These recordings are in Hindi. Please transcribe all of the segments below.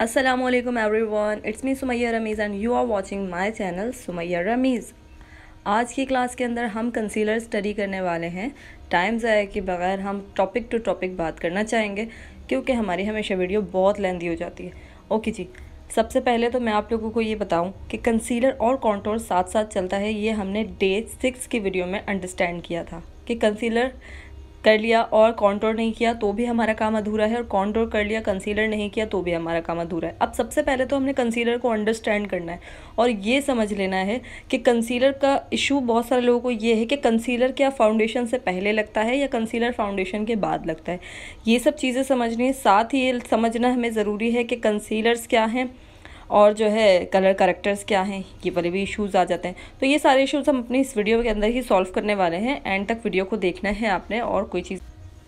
Aslam everyone it's me Sumaiya Ramiz and you are watching my channel Sumaiya Ramiz आज की क्लास के अंदर हम कंसीलर स्टडी करने वाले हैं टाइम ज़ाया के बगैर हम टॉपिक टू टॉपिक बात करना चाहेंगे क्योंकि हमारी हमेशा वीडियो बहुत लेंदी हो जाती है ओके जी सबसे पहले तो मैं आप लोगों को ये बताऊं कि कंसीलर और कॉन्टोर साथ साथ चलता है ये हमने डे सिक्स की वीडियो में अंडरस्टैंड किया था कि कंसीलर कर लिया और कॉन्ट्रोल नहीं किया तो भी हमारा काम अधूरा है और कॉन्ट्रोल कर लिया कंसीलर नहीं किया तो भी हमारा काम अधूरा है अब सबसे पहले तो हमने कंसीलर को अंडरस्टैंड करना है और ये समझ लेना है कि कंसीलर का इशू बहुत सारे लोगों को ये है कि कंसीलर क्या फाउंडेशन से पहले लगता है या कंसीलर फाउंडेशन के बाद लगता है ये सब चीज़ें समझनी है साथ ही ये समझना हमें ज़रूरी है कि कंसीलर्स क्या हैं और जो है कलर करेक्टर्स क्या हैं ये वाले भी इशूज़ आ जाते हैं तो ये सारे इशूज़ हम अपनी इस वीडियो के अंदर ही सॉल्व करने वाले हैं एंड तक वीडियो को देखना है आपने और कोई चीज़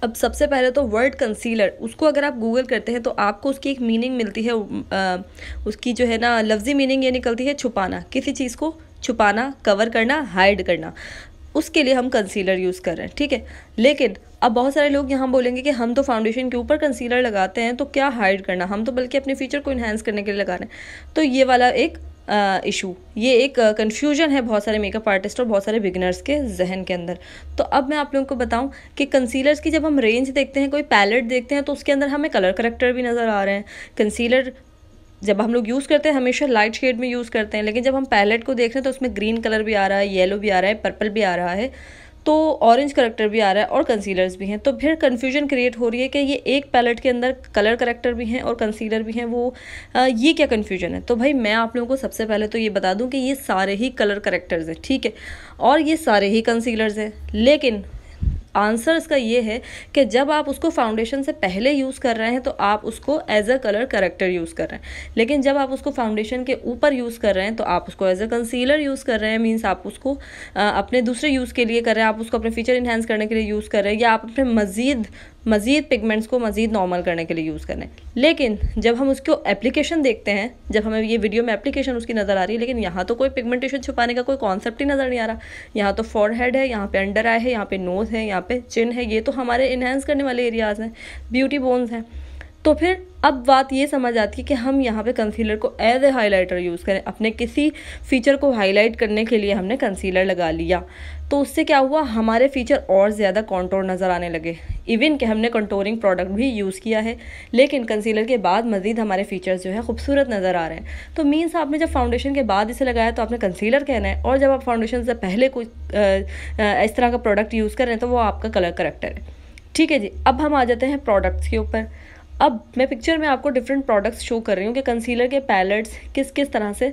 अब सबसे पहले तो वर्ड कंसीलर उसको अगर आप गूगल करते हैं तो आपको उसकी एक मीनिंग मिलती है आ, उसकी जो है ना लफ्ज़ी मीनिंग ये निकलती है छुपाना किसी चीज़ को छुपाना कवर करना हाइड करना उसके लिए हम कंसीलर यूज़ कर रहे हैं ठीक है लेकिन अब बहुत सारे लोग यहाँ बोलेंगे कि हम तो फाउंडेशन के ऊपर कंसीलर लगाते हैं तो क्या हाइड करना हम तो बल्कि अपने फीचर को इन्हेंस करने के लिए लगा रहे हैं तो ये वाला एक इशू ये एक कन्फ्यूजन है बहुत सारे मेकअप आर्टिस्ट और बहुत सारे बिगनर्स के जहन के अंदर तो अब मैं आप लोगों को बताऊं कि कंसीलर्स की जब हम रेंज देखते हैं कोई पैलेट देखते हैं तो उसके अंदर हमें कलर करेक्टर भी नज़र आ रहे हैं कंसीलर जब हम लोग यूज़ करते हैं हमेशा लाइट शेड में यूज़ करते हैं लेकिन जब हम पैलेट को देख रहे हैं तो उसमें ग्रीन कलर भी आ रहा है येलो भी आ रहा है पर्पल भी आ रहा है तो ऑरेंज करेक्टर भी आ रहा है और कंसीलर्स भी हैं तो फिर कन्फ्यूजन क्रिएट हो रही है कि ये एक पैलेट के अंदर कलर करेक्टर भी हैं और कंसीलर भी हैं वो आ, ये क्या कन्फ्यूजन है तो भाई मैं आप लोगों को सबसे पहले तो ये बता दूँ कि ये सारे ही कलर करेक्टर्स हैं ठीक है और ये सारे ही कंसीलर्स हैं लेकिन आंसर इसका ये है कि जब आप उसको फाउंडेशन से पहले यूज़ कर रहे हैं तो आप उसको as a colour corrector use कर रहे हैं लेकिन जब आप उसको फाउंडेशन के ऊपर यूज़ कर रहे हैं तो आप उसको एज अ कंसीलर यूज़ कर रहे हैं मीन्स आप उसको अपने दूसरे यूज़ के लिए कर रहे हैं आप उसको अपने फीचर इन्हेंस करने के लिए यूज़ कर रहे हैं या आप अपने मज़ीद मज़ीद पिगमेंट्स को मज़ीद नॉर्मल करने के लिए यूज़ करें लेकिन जब हम उसको एप्लीकेशन देखते हैं जब हमें ये वीडियो में एप्लीकेशन उसकी नज़र आ रही है लेकिन यहाँ तो कोई पिगमेंटेशन छुपाने का कोई कॉन्सेप्ट ही नज़र नहीं आ रहा यहाँ तो फॉर हेड है यहाँ पे अंडर आई है यहाँ पे नोज़ है यहाँ पे चिन है ये तो हमारे इन्हेंस करने वाले एरियाज़ हैं ब्यूटी बोन्स हैं तो फिर अब बात ये समझ आती है कि हम यहाँ पे कंसीलर को एज ए हाइलाइटर यूज़ करें अपने किसी फीचर को हाईलाइट करने के लिए हमने कंसीलर लगा लिया तो उससे क्या हुआ हमारे फीचर और ज़्यादा कॉन्टोर नज़र आने लगे इवन कि हमने कंटोरिंग प्रोडक्ट भी यूज़ किया है लेकिन कंसीलर के बाद मज़ीद हमारे फीचर्स जो है खूबसूरत नज़र आ रहे हैं तो मीन्स आपने जब फाउंडेशन के बाद इसे लगाया तो आपने कंसीलर कहना है और जब आप फाउंडेशन से पहले कुछ इस तरह का प्रोडक्ट यूज़ कर रहे हैं तो वो आपका कलर करेक्टर है ठीक है जी अब हम आ जाते हैं प्रोडक्ट्स के ऊपर अब मैं पिक्चर में आपको डिफरेंट प्रोडक्ट्स शो कर रही हूँ कि कंसीलर के पैलेट्स किस किस तरह से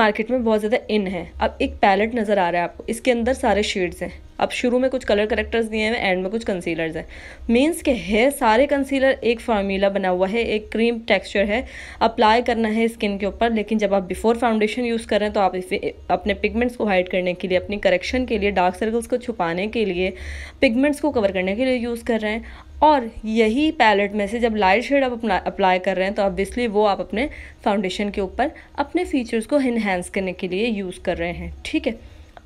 मार्केट में बहुत ज़्यादा इन है अब एक पैलेट नज़र आ रहा है आपको इसके अंदर सारे शेड्स हैं अब शुरू में कुछ कलर करेक्टर्स दिए हैं एंड में कुछ कंसीलर्स हैं मीन्स के है सारे कंसीलर एक फार्मूला बना हुआ है एक क्रीम टेक्सचर है अप्लाई करना है स्किन के ऊपर लेकिन जब आप बिफोर फाउंडेशन यूज़ कर रहे हैं तो आप अपने पिगमेंट्स को हाइड करने के लिए अपनी करेक्शन के लिए डार्क सर्कल्स को छुपाने के लिए पिगमेंट्स को कवर करने के लिए यूज़ कर रहे हैं और यही पैलेट में से जब लाइट शेड आप अपना अप्लाई कर रहे हैं तो ऑब्वियसली वो आप अपने फाउंडेशन के ऊपर अपने फीचर्स को इन्हेंस करने के लिए यूज़ कर रहे हैं ठीक है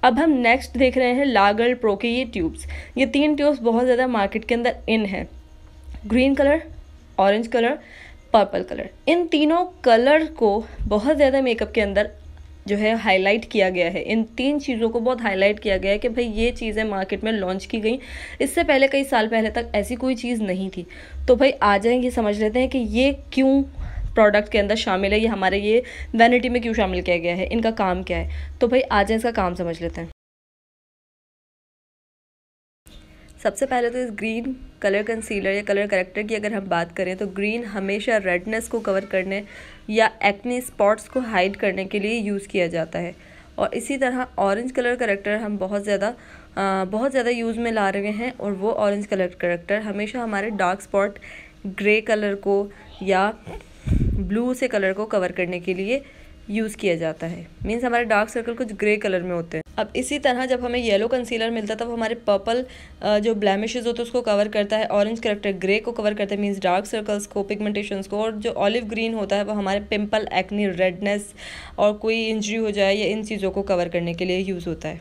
अब हम नेक्स्ट देख रहे हैं लागल प्रो के ये ट्यूब्स ये तीन ट्यूब्स बहुत ज़्यादा मार्केट के अंदर इन हैं green colour orange colour purple colour इन तीनों कलर को बहुत ज़्यादा मेकअप के अंदर जो है हाईलाइट किया गया है इन तीन चीज़ों को बहुत हाईलाइट किया गया है कि भाई ये चीज़ें मार्केट में लॉन्च की गई इससे पहले कई साल पहले तक ऐसी कोई चीज़ नहीं थी तो भाई आ जाए ये समझ लेते हैं कि ये क्यों प्रोडक्ट के अंदर शामिल है ये हमारे ये वैनिटी में क्यों शामिल किया गया है इनका काम क्या है तो भाई आ जाए इसका काम समझ लेते हैं सबसे पहले तो इस ग्रीन कलर कंसीलर या कलर करेक्टर की अगर हम बात करें तो ग्रीन हमेशा रेडनेस को कवर करने या एक्ने स्पॉट्स को हाइड करने के लिए यूज़ किया जाता है और इसी तरह ऑरेंज कलर करेक्टर हम बहुत ज़्यादा बहुत ज़्यादा यूज़ में ला रहे हैं और वो ऑरेंज कलर करेक्टर हमेशा हमारे डार्क स्पॉट ग्रे कलर को या ब्लू से कलर को कवर करने के लिए यूज़ किया जाता है मीन्स हमारे डार्क सर्कल कुछ ग्रे कलर में होते हैं अब इसी तरह जब हमें येलो कंसीलर मिलता था वो हमारे पर्पल जो ब्लैमिशेज होते हैं उसको कवर करता है ऑरेंज करेक्टर ग्रे को कवर करता है मीन्स डार्क सर्कल्स को पिगमेंटेशन को और जो ऑलिव ग्रीन होता है वो हमारे पिम्पल एक्नी रेडनेस और कोई इंजरी हो जाए या इन चीज़ों को कवर करने के लिए यूज़ होता है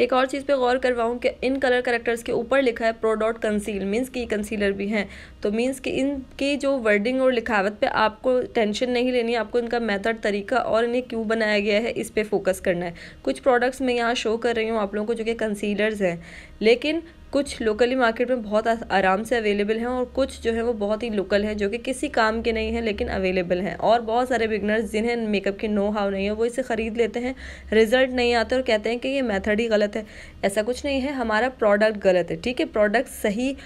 एक और चीज़ पे गौर करवाऊँ कि इन कलर करेक्टर्स के ऊपर लिखा है प्रोडॉट कंसील मीन्स कि कंसीलर भी हैं तो मीन्स कि इनकी जो वर्डिंग और लिखावत पे आपको टेंशन नहीं लेनी आपको इनका मेथड तरीका और इन्हें क्यों बनाया गया है इस पर फोकस करना है कुछ प्रोडक्ट्स मैं यहाँ शो कर रही हूँ आप लोगों को जो कि कंसीलर्स हैं लेकिन कुछ लोकली मार्केट में बहुत आराम से अवेलेबल हैं और कुछ जो है वो बहुत ही लोकल हैं जो कि किसी काम के नहीं हैं लेकिन अवेलेबल हैं और बहुत सारे बिगनर्स जिन्हें मेकअप के नो हाव नहीं है वो इसे ख़रीद लेते हैं रिजल्ट नहीं आते और कहते हैं कि ये मेथड ही गलत है ऐसा कुछ नहीं है हमारा प्रोडक्ट गलत है ठीक है प्रोडक्ट सही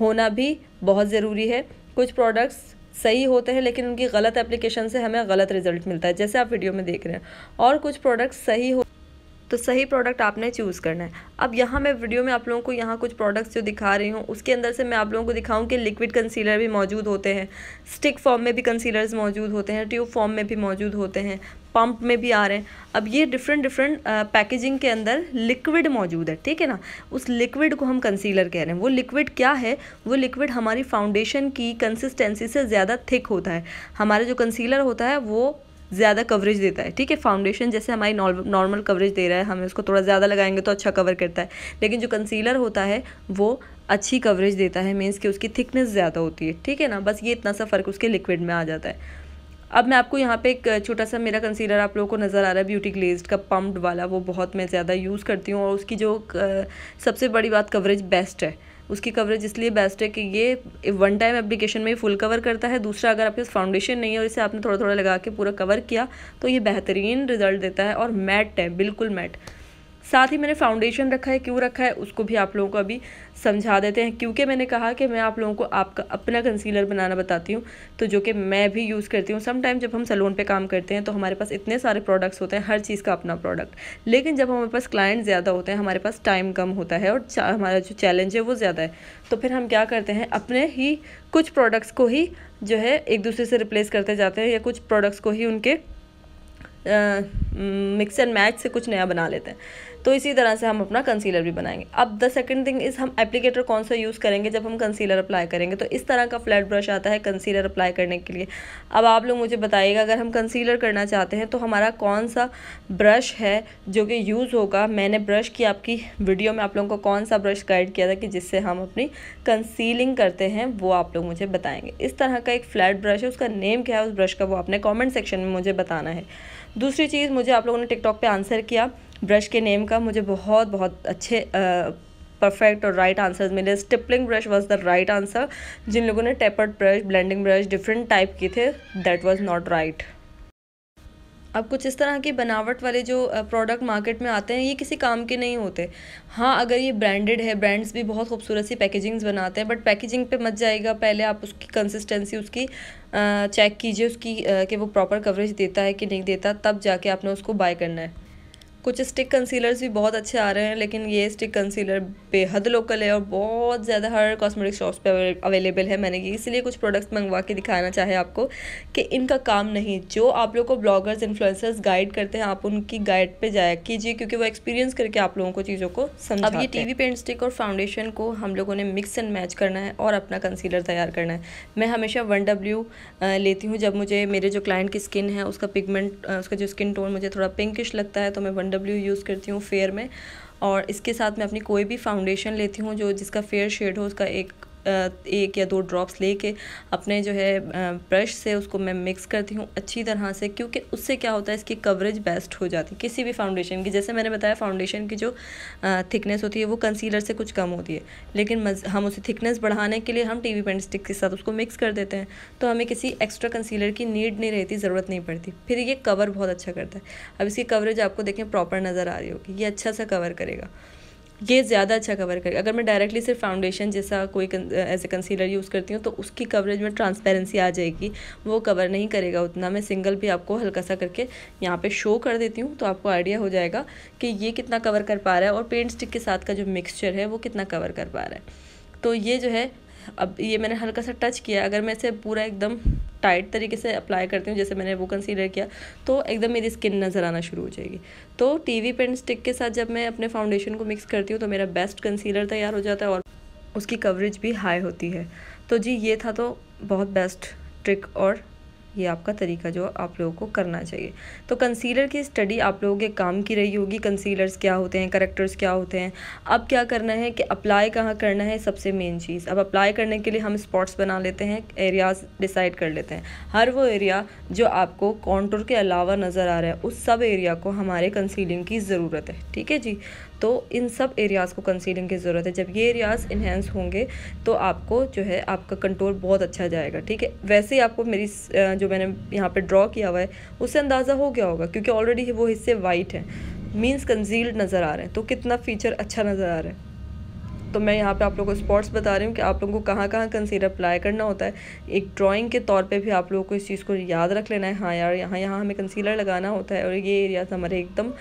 होना भी बहुत ज़रूरी है कुछ प्रोडक्ट्स सही होते हैं लेकिन उनकी गलत एप्लीकेशन से हमें गलत रिजल्ट मिलता है जैसे आप वीडियो में देख रहे हैं और कुछ प्रोडक्ट्स सही हो तो सही प्रोडक्ट आपने चूज़ करना है अब यहाँ मैं वीडियो में आप लोगों को यहाँ कुछ प्रोडक्ट्स जो दिखा रही हूँ उसके अंदर से मैं आप लोगों को दिखाऊँ कि लिक्विड कंसीलर भी मौजूद होते हैं स्टिक फॉर्म में भी कंसीलर्स मौजूद होते हैं ट्यूब फॉर्म में भी मौजूद होते हैं पंप में भी आ रहे हैं अब ये डिफरेंट डिफरेंट पैकेजिंग के अंदर लिक्विड मौजूद है ठीक है ना उस लिक्विड को हम कंसीलर कह रहे हैं वो लिक्विड क्या है वो लिक्विड हमारी फाउंडेशन की कंसिस्टेंसी से ज़्यादा थिक होता है हमारा जो कंसीलर होता है वो ज़्यादा कवरेज देता है ठीक है फाउंडेशन जैसे हमारी नॉर्मल कवरेज दे रहा है हमें उसको थोड़ा ज़्यादा लगाएंगे तो अच्छा कवर करता है लेकिन जो कंसीलर होता है वो अच्छी कवरेज देता है मीन्स कि उसकी थिकनेस ज़्यादा होती है ठीक है ना बस ये इतना सा फ़र्क उसके लिक्विड में आ जाता है अब मैं आपको यहाँ पे एक छोटा सा मेरा कंसीलर आप लोगों को नज़र आ रहा है ब्यूटी ग्लेज्ड का पम्प्ड वाला वो बहुत मैं ज़्यादा यूज़ करती हूँ और उसकी जो सबसे बड़ी बात कवरेज बेस्ट है उसकी कवरेज इसलिए बेस्ट है कि ये वन टाइम एप्लीकेशन में ही फुल कवर करता है दूसरा अगर आपके पास फाउंडेशन नहीं है और इसे आपने थोड़ा थोड़ा लगा के पूरा कवर किया तो ये बेहतरीन रिजल्ट देता है और मैट है बिल्कुल मैट साथ ही मैंने फाउंडेशन रखा है क्यों रखा है उसको भी आप लोगों को अभी समझा देते हैं क्योंकि मैंने कहा कि मैं आप लोगों को आपका अपना कंसीलर बनाना बताती हूँ तो जो कि मैं भी यूज़ करती हूँ समटाइम जब हम सैलून पे काम करते हैं तो हमारे पास इतने सारे प्रोडक्ट्स होते हैं हर चीज़ का अपना प्रोडक्ट लेकिन जब हमारे पास क्लाइंट ज़्यादा होते हैं हमारे पास टाइम कम होता है और हमारा जो चैलेंज है वो ज़्यादा है तो फिर हम क्या करते हैं अपने ही कुछ प्रोडक्ट्स को ही जो है एक दूसरे से रिप्लेस करते जाते हैं या कुछ प्रोडक्ट्स को ही उनके मिक्स एंड मैच से कुछ नया बना लेते हैं तो इसी तरह से हम अपना कंसीलर भी बनाएंगे अब द सेकंड थिंग इज़ हम एप्लीकेटर कौन सा यूज़ करेंगे जब हम कंसीलर अप्लाई करेंगे तो इस तरह का फ्लैट ब्रश आता है कंसीलर अप्लाई करने के लिए अब आप लोग मुझे बताइएगा अगर हम कंसीलर करना चाहते हैं तो हमारा कौन सा ब्रश है जो कि यूज़ होगा मैंने ब्रश की आपकी वीडियो में आप लोगों को कौन सा ब्रश गाइड किया था कि जिससे हम अपनी कंसीलिंग करते हैं वो आप लोग मुझे बताएंगे इस तरह का एक फ्लैट ब्रश है उसका नेम क्या है उस ब्रश का वो आपने कॉमेंट सेक्शन में मुझे बताना है दूसरी चीज़ मुझे आप लोगों ने टिकटॉक पे आंसर किया ब्रश के नेम का मुझे बहुत बहुत अच्छे परफेक्ट और राइट आंसर मिले stippling brush was the right answer जिन लोगों ने tapered brush blending brush different type के थे दैट वॉज नॉट राइट अब कुछ इस तरह के बनावट वाले जो प्रोडक्ट मार्केट में आते हैं ये किसी काम के नहीं होते हाँ अगर ये ब्रांडेड है ब्रांड्स भी बहुत खूबसूरत सी पैकेजिंग्स बनाते हैं बट पैकेजिंग पे मत जाएगा पहले आप उसकी कंसिस्टेंसी उसकी चेक कीजिए उसकी कि वो प्रॉपर कवरेज देता है कि नहीं देता तब जाके आपने उसको बाय करना है कुछ स्टिक कंसीलर्स भी बहुत अच्छे आ रहे हैं लेकिन ये स्टिक कंसीलर बेहद लोकल है और बहुत ज़्यादा हर कॉस्मेटिक शॉप्स पे अवेलेबल है मैंने इसलिए कुछ प्रोडक्ट्स मंगवा के दिखाना चाहे आपको कि इनका काम नहीं जो आप लोग को ब्लॉगर्स इन्फ्लुएंसर्स गाइड करते हैं आप उनकी गाइड पर जाया कीजिए क्योंकि वो एक्सपीरियंस करके आप लोगों को चीज़ों को समझ अब ये टी वी पेंट स्टिक और फाउंडेशन को हम लोगों ने मिक्स एंड मैच करना है और अपना कंसीलर तैयार करना है मैं हमेशा वन डब्ल्यू लेती हूँ जब मुझे मेरे जो क्लाइंट की स्किन है उसका पिगमेंट उसका जो स्किन टोन मुझे थोड़ा पिंकिश लगता है तो मैं वन डब्ल्यू यूज़ करती हूँ फेयर में और इसके साथ मैं अपनी कोई भी फाउंडेशन लेती हूँ जो जिसका फेयर शेड हो उसका एक एक या दो ड्रॉप्स लेके अपने जो है ब्रश से उसको मैं मिक्स करती हूँ अच्छी तरह से क्योंकि उससे क्या होता है इसकी कवरेज बेस्ट हो जाती है किसी भी फाउंडेशन की जैसे मैंने बताया फाउंडेशन की जो थिकनेस होती है वो कंसीलर से कुछ कम होती है लेकिन हम उसे थिकनेस बढ़ाने के लिए हम टी वी पेंट स्टिक के साथ उसको मिक्स कर देते हैं तो हमें किसी एक्स्ट्रा कंसीलर की नीड नहीं रहती ज़रूरत नहीं पड़ती फिर ये कवर बहुत अच्छा करता है अब इसकी कवरेज आपको देखें प्रॉपर नज़र आ रही होगी ये अच्छा सा कवर करेगा ये ज़्यादा अच्छा कवर करेगा अगर मैं डायरेक्टली सिर्फ फाउंडेशन जैसा कोई एज ए कंसीलर यूज़ करती हूँ तो उसकी कवरेज में ट्रांसपेरेंसी आ जाएगी वो कवर नहीं करेगा उतना मैं सिंगल भी आपको हल्का सा करके यहाँ पे शो कर देती हूँ तो आपको आइडिया हो जाएगा कि ये कितना कवर कर पा रहा है और पेंट स्टिक के साथ का जो मिक्सचर है वो कितना कवर कर पा रहा है तो ये जो है अब ये मैंने हल्का सा टच किया अगर मैं इसे पूरा एकदम टाइट तरीके से अप्लाई करती हूँ जैसे मैंने वो कंसीलर किया तो एकदम मेरी स्किन नज़र आना शुरू हो जाएगी तो टी वी पेंट स्टिक के साथ जब मैं अपने फाउंडेशन को मिक्स करती हूँ तो मेरा बेस्ट कंसीलर तैयार हो जाता है और उसकी कवरेज भी हाई होती है तो जी ये था तो बहुत बेस्ट ट्रिक और ये आपका तरीका जो आप लोगों को करना चाहिए तो कंसीलर की स्टडी आप लोगों के काम की रही होगी कंसीलर्स क्या होते हैं करेक्टर्स क्या होते हैं अब क्या करना है कि अप्लाई कहाँ करना है सबसे मेन चीज़ अब अप्लाई करने के लिए हम स्पॉट्स बना लेते हैं एरियाज़ डिसाइड कर लेते हैं हर वो एरिया जो आपको कॉन्टोर के अलावा नज़र आ रहा है उस सब एरिया को हमारे कंसीलिंग की ज़रूरत है ठीक है जी तो इन सब एरियाज़ को कंसीलिंग की ज़रूरत है जब ये एरियाज़ इन्हेंस होंगे तो आपको जो है आपका कंट्रोल बहुत अच्छा जाएगा ठीक है वैसे ही आपको मेरी जो मैंने यहाँ पर ड्रॉ किया हुआ है उससे अंदाज़ा हो गया होगा क्योंकि ऑलरेडी वो हिस्से वाइट हैं मीन्स कंजील्ड नज़र आ रहे हैं तो कितना फ़ीचर अच्छा नज़र आ रहा है तो मैं यहाँ पे आप लोगों को स्पॉट्स बता रही हूँ कि आप लोगों को कहाँ कहाँ कंसीलर अप्लाई करना होता है एक ड्राइंग के तौर पे भी आप लोगों को इस चीज़ को याद रख लेना है हाँ यार यहाँ यहाँ हमें कंसीलर लगाना होता है और ये एरियाज हमारे एकदम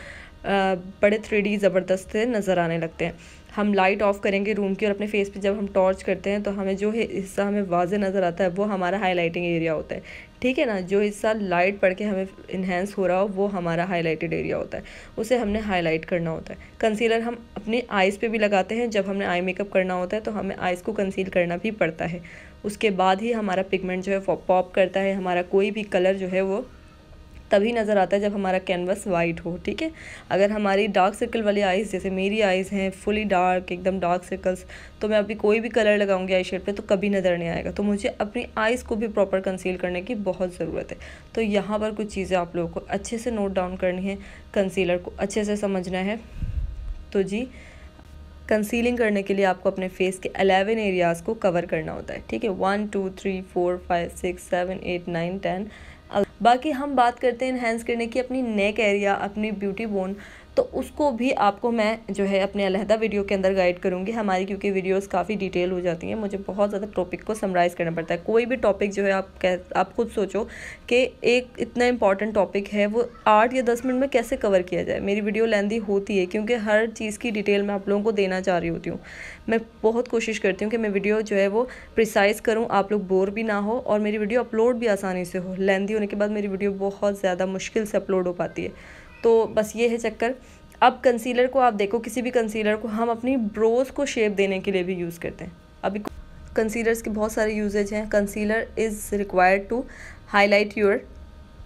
बड़े थ्री ज़बरदस्त से नज़र आने लगते हैं हम लाइट ऑफ़ करेंगे रूम की और अपने फेस पे जब हम टॉर्च करते हैं तो हमें जो हिस्सा हमें वाजे नज़र आता है वो हमारा हाइलाइटिंग एरिया होता है ठीक है ना जो हिस्सा लाइट पड़ के हमें इन्हेंस हो रहा हो वो हमारा हाइलाइटेड एरिया होता है उसे हमने हाईलाइट करना होता है कंसीलर हम अपने आइज़ पर भी लगाते हैं जब हमने आई मेकअप करना होता है तो हमें आइज़ को कंसील करना भी पड़ता है उसके बाद ही हमारा पिगमेंट जो है पॉप करता है हमारा कोई भी कलर जो है वो तभी नज़र आता है जब हमारा कैनवस वाइट हो ठीक है अगर हमारी डार्क सर्कल वाली आइज़ जैसे मेरी आइज़ हैं फुली डार्क एकदम डार्क सर्कल्स तो मैं अभी कोई भी कलर लगाऊंगी आई शेड पर तो कभी नज़र नहीं आएगा तो मुझे अपनी आइज़ को भी प्रॉपर कंसील करने की बहुत ज़रूरत है तो यहाँ पर कुछ चीज़ें आप लोगों को अच्छे से नोट डाउन करनी है कंसीलर को अच्छे से समझना है तो जी कंसीलिंग करने के लिए आपको अपने फेस के अलेवन एरियाज़ को कवर करना होता है ठीक है one two three four five six seven eight nine ten बाकी हम बात करते हैं इन्हेंस करने की अपनी नेक एरिया अपनी ब्यूटी बोन तो उसको भी आपको मैं जो है अपने अलहदा वीडियो के अंदर गाइड करूँगी हमारी क्योंकि वीडियोज़ काफ़ी डिटेल हो जाती हैं मुझे बहुत ज़्यादा टॉपिक को समराइज़ करना पड़ता है कोई भी टॉपिक जो है आप कह आप खुद सोचो कि एक इतना इंपॉर्टेंट टॉपिक है वो आठ या दस मिनट में कैसे कवर किया जाए मेरी वीडियो लेंदी होती है क्योंकि हर चीज़ की डिटेल मैं आप लोगों को देना चाह रही होती हूँ मैं बहुत कोशिश करती हूँ कि मैं वीडियो जो है वो प्रिसाइज करूँ आप लोग बोर भी ना हो और मेरी वीडियो अपलोड भी आसानी से हो लेंदी होने के बाद मेरी वीडियो बहुत ज़्यादा मुश्किल से अपलोड हो पाती है तो बस ये है चक्कर अब कंसीलर को आप देखो किसी भी कंसीलर को हम अपनी ब्रोज़ को शेप देने के लिए भी यूज़ करते हैं अभी कंसीलर्स के बहुत सारे यूजेज हैं concealer is required to highlight your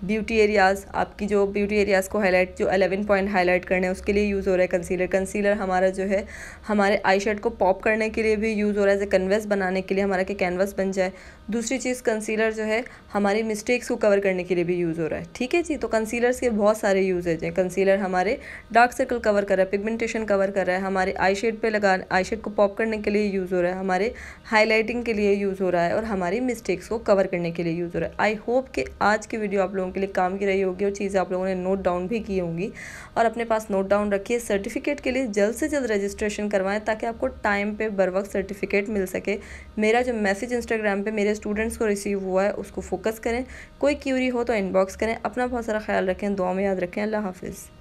beauty areas आपकी जो ब्यूटी एरियाज़ को हाईलाइट जो अलेवन पॉइंट हाईलाइट करने उसके लिए यूज़ हो रहा है कंसीलर कंसीलर हमारा जो है हमारे आई शेड को पॉप करने के लिए भी यूज़ हो रहा है एज ए कन्वेस बनाने के लिए हमारा कि कैनवस बन जाए दूसरी चीज़ कंसीलर जो है हमारी मिस्टेक्स को कवर करने के लिए भी यूज़ हो रहा है ठीक है जी तो कंसीलर्स के बहुत सारे यूजेज हैं कंसीलर हमारे डार्क सर्कल कवर कर रहा है पिगमेंटेशन कवर कर रहा है हमारे आई शेड पर लगा आई शेड को पॉप करने के लिए यूज़ हो रहा है हमारे हाईलाइटिंग के लिए यूज़ हो रहा है और हमारी मिस्टेक्स को कवर करने के लिए यूज़ हो रहा है आई होप कि आज की वीडियो आप लोगों के लिए काम की रही होगी और चीज़ें आप लोगों ने नोट डाउन भी की होंगी और अपने पास नोट डाउन रखिए सर्टिफिकेट के लिए जल्द से जल्द रजिस्ट्रेशन करवाएं ताकि आपको टाइम पे बर वक्त सर्टिफिकेट मिल सके मेरा जो मैसेज इंस्टाग्राम पे मेरे स्टूडेंट्स को रिसीव हुआ है उसको फोकस करें कोई क्यूरी हो तो इनबॉक्स करें अपना बहुत सारा ख्याल रखें दुआ में याद रखें अल्लाह हाफिज़